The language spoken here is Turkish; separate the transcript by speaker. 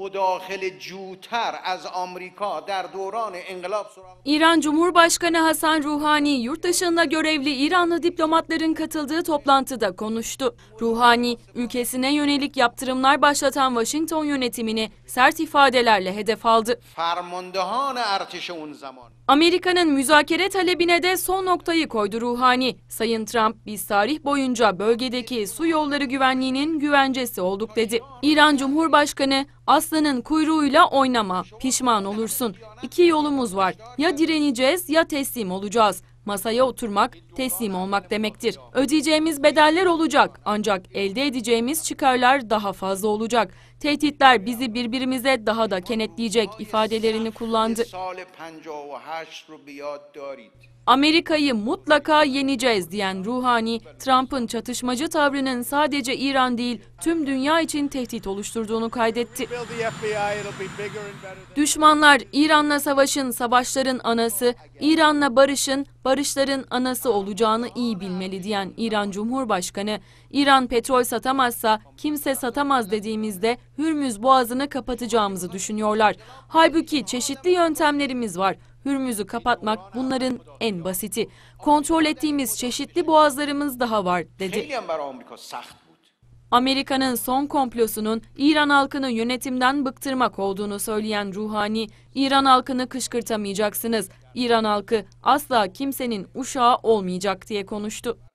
Speaker 1: مداخل جوتر از آمریکا در دوران انقلاب İran Cumhurbaşkanı Hasan Ruhani yurt dışında görevli İranlı diplomatların katıldığı toplantıda konuştu. Ruhani ülkesine yönelik yaptırımlar başlatan Washington yönetimini sert ifadelerle hedef aldı. Amerika'nın müzakere talebine de son noktayı koydu Ruhani. Sayın Trump biz tarih boyunca bölgedeki su yolları güvenliğinin güvencesi olduk dedi. İran Cumhurbaşkanı Aslanın kuyruğuyla oynama, pişman olursun. İki yolumuz var, ya direneceğiz ya teslim olacağız. Masaya oturmak teslim olmak demektir. Ödeyeceğimiz bedeller olacak ancak elde edeceğimiz çıkarlar daha fazla olacak. Tehditler bizi birbirimize daha da kenetleyecek ifadelerini kullandı. Amerika'yı mutlaka yeneceğiz diyen Ruhani, Trump'ın çatışmacı tavrının sadece İran değil tüm dünya için tehdit oluşturduğunu kaydetti. Düşmanlar İran'la savaşın savaşların anası, İran'la barışın barışların anası olur olacağını iyi bilmeli diyen İran Cumhurbaşkanı, İran petrol satamazsa kimse satamaz dediğimizde Hürmüz boğazını kapatacağımızı düşünüyorlar. Halbuki çeşitli yöntemlerimiz var. Hürmüz'ü kapatmak bunların en basiti. Kontrol ettiğimiz çeşitli boğazlarımız daha var dedi. Amerika'nın son komplosunun İran halkını yönetimden bıktırmak olduğunu söyleyen Ruhani, İran halkını kışkırtamayacaksınız, İran halkı asla kimsenin uşağı olmayacak diye konuştu.